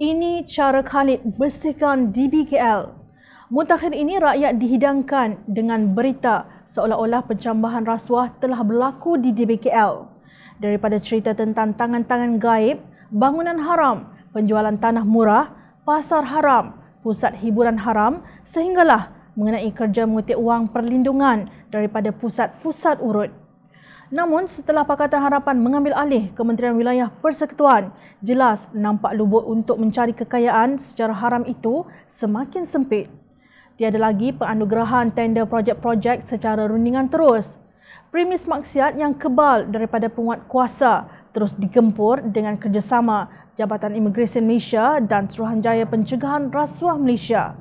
Ini cara Khalid bersihkan DBKL. Mutakhir ini rakyat dihidangkan dengan berita seolah-olah pencambahan rasuah telah berlaku di DBKL. Daripada cerita tentang tangan-tangan gaib, bangunan haram, penjualan tanah murah, pasar haram, pusat hiburan haram sehinggalah mengenai kerja mengutip wang perlindungan daripada pusat-pusat urut. Namun setelah Pakatan Harapan mengambil alih Kementerian Wilayah Persekutuan, jelas nampak lubuk untuk mencari kekayaan secara haram itu semakin sempit. Tiada lagi penganugerahan tender projek-projek secara rundingan terus. Premis maksiat yang kebal daripada penguat kuasa terus digempur dengan kerjasama Jabatan Imigresen Malaysia dan Suruhanjaya Pencegahan Rasuah Malaysia.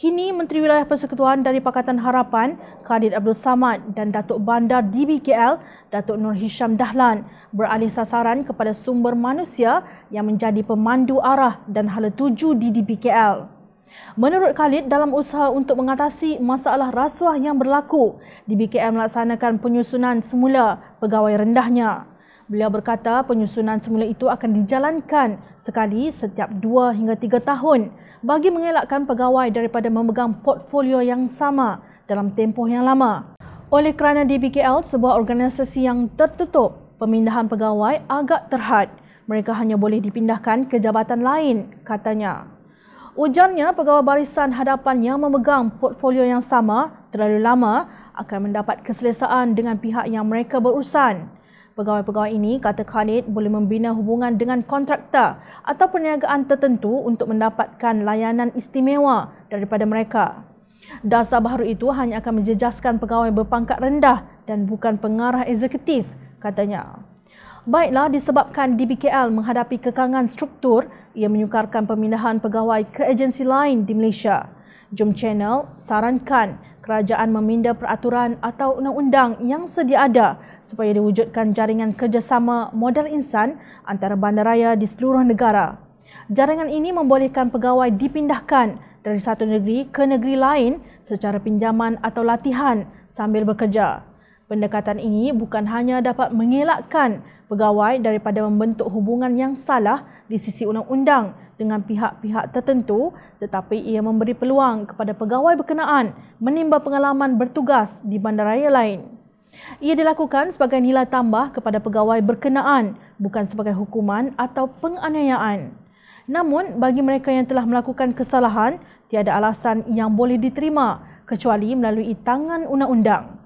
Kini Menteri Wilayah Persekutuan dari Pakatan Harapan, Khadid Abdul Samad dan Datuk Bandar DBKL, Datuk Nur Hisham Dahlan beralih sasaran kepada sumber manusia yang menjadi pemandu arah dan hala tuju di DBKL. Menurut Khalid, dalam usaha untuk mengatasi masalah rasuah yang berlaku, DBKL melaksanakan penyusunan semula pegawai rendahnya. Beliau berkata penyusunan semula itu akan dijalankan sekali setiap dua hingga tiga tahun bagi mengelakkan pegawai daripada memegang portfolio yang sama dalam tempoh yang lama. Oleh kerana DBKL sebuah organisasi yang tertutup, pemindahan pegawai agak terhad. Mereka hanya boleh dipindahkan ke jabatan lain, katanya. Ujarnya, pegawai barisan hadapan yang memegang portfolio yang sama terlalu lama akan mendapat keselesaan dengan pihak yang mereka berurusan. Pegawai-pegawai ini, kata Khalid, boleh membina hubungan dengan kontraktor atau perniagaan tertentu untuk mendapatkan layanan istimewa daripada mereka. Dasar baru itu hanya akan menjejaskan pegawai berpangkat rendah dan bukan pengarah eksekutif, katanya. Baiklah, disebabkan DBKL menghadapi kekangan struktur, ia menyukarkan pemindahan pegawai ke agensi lain di Malaysia. Jom Channel sarankan kerajaan meminda peraturan atau undang-undang yang sedia ada supaya diwujudkan jaringan kerjasama modal insan antara bandaraya di seluruh negara. Jaringan ini membolehkan pegawai dipindahkan dari satu negeri ke negeri lain secara pinjaman atau latihan sambil bekerja. Pendekatan ini bukan hanya dapat mengelakkan pegawai daripada membentuk hubungan yang salah di sisi undang-undang dengan pihak-pihak tertentu tetapi ia memberi peluang kepada pegawai berkenaan menimba pengalaman bertugas di bandaraya lain. Ia dilakukan sebagai nilai tambah kepada pegawai berkenaan bukan sebagai hukuman atau penganiayaan. Namun bagi mereka yang telah melakukan kesalahan tiada alasan yang boleh diterima kecuali melalui tangan undang-undang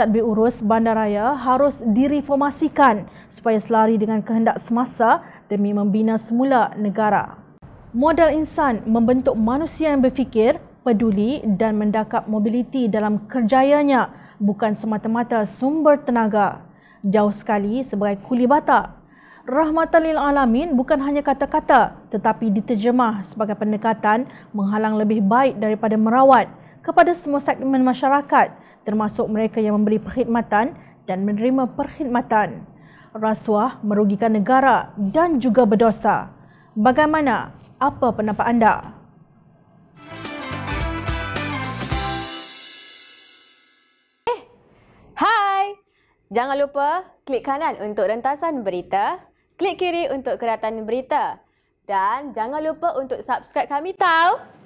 tadbir urus bandaraya harus direformasikan supaya selari dengan kehendak semasa demi membina semula negara. Modal insan membentuk manusia yang berfikir, peduli dan mendakap mobiliti dalam kerjayanya bukan semata-mata sumber tenaga. Jauh sekali sebagai kuli bata. Rahmatan lil alamin bukan hanya kata-kata tetapi diterjemah sebagai pendekatan menghalang lebih baik daripada merawat kepada semua segmen masyarakat termasuk mereka yang memberi perkhidmatan dan menerima perkhidmatan. Rasuah merugikan negara dan juga berdosa. Bagaimana? Apa pendapat anda? Hai! Jangan lupa klik kanan untuk rentasan berita, klik kiri untuk keratan berita dan jangan lupa untuk subscribe kami tau.